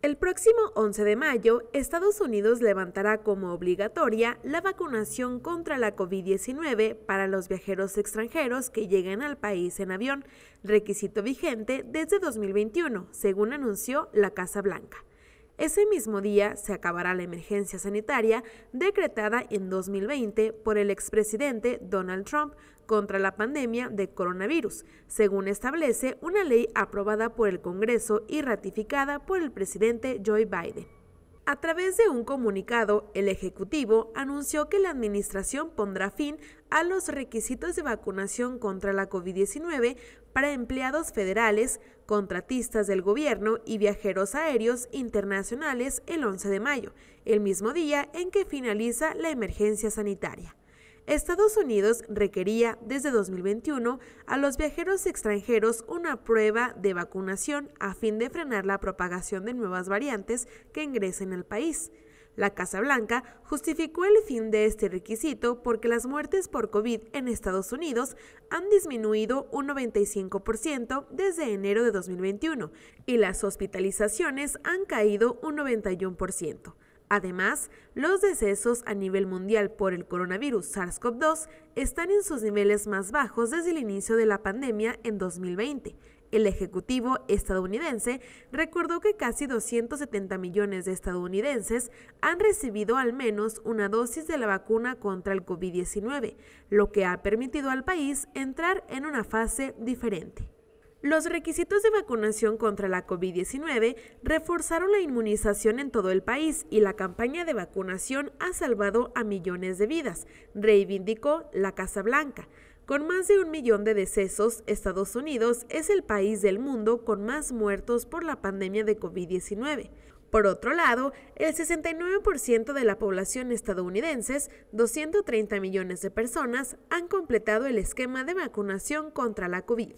El próximo 11 de mayo, Estados Unidos levantará como obligatoria la vacunación contra la COVID-19 para los viajeros extranjeros que lleguen al país en avión, requisito vigente desde 2021, según anunció la Casa Blanca. Ese mismo día se acabará la emergencia sanitaria decretada en 2020 por el expresidente Donald Trump contra la pandemia de coronavirus, según establece una ley aprobada por el Congreso y ratificada por el presidente Joe Biden. A través de un comunicado, el Ejecutivo anunció que la Administración pondrá fin a los requisitos de vacunación contra la COVID-19 para empleados federales, contratistas del gobierno y viajeros aéreos internacionales el 11 de mayo, el mismo día en que finaliza la emergencia sanitaria. Estados Unidos requería desde 2021 a los viajeros extranjeros una prueba de vacunación a fin de frenar la propagación de nuevas variantes que ingresen al país. La Casa Blanca justificó el fin de este requisito porque las muertes por COVID en Estados Unidos han disminuido un 95% desde enero de 2021 y las hospitalizaciones han caído un 91%. Además, los decesos a nivel mundial por el coronavirus SARS-CoV-2 están en sus niveles más bajos desde el inicio de la pandemia en 2020. El Ejecutivo estadounidense recordó que casi 270 millones de estadounidenses han recibido al menos una dosis de la vacuna contra el COVID-19, lo que ha permitido al país entrar en una fase diferente. Los requisitos de vacunación contra la COVID-19 reforzaron la inmunización en todo el país y la campaña de vacunación ha salvado a millones de vidas, reivindicó la Casa Blanca. Con más de un millón de decesos, Estados Unidos es el país del mundo con más muertos por la pandemia de COVID-19. Por otro lado, el 69% de la población estadounidense, 230 millones de personas, han completado el esquema de vacunación contra la COVID.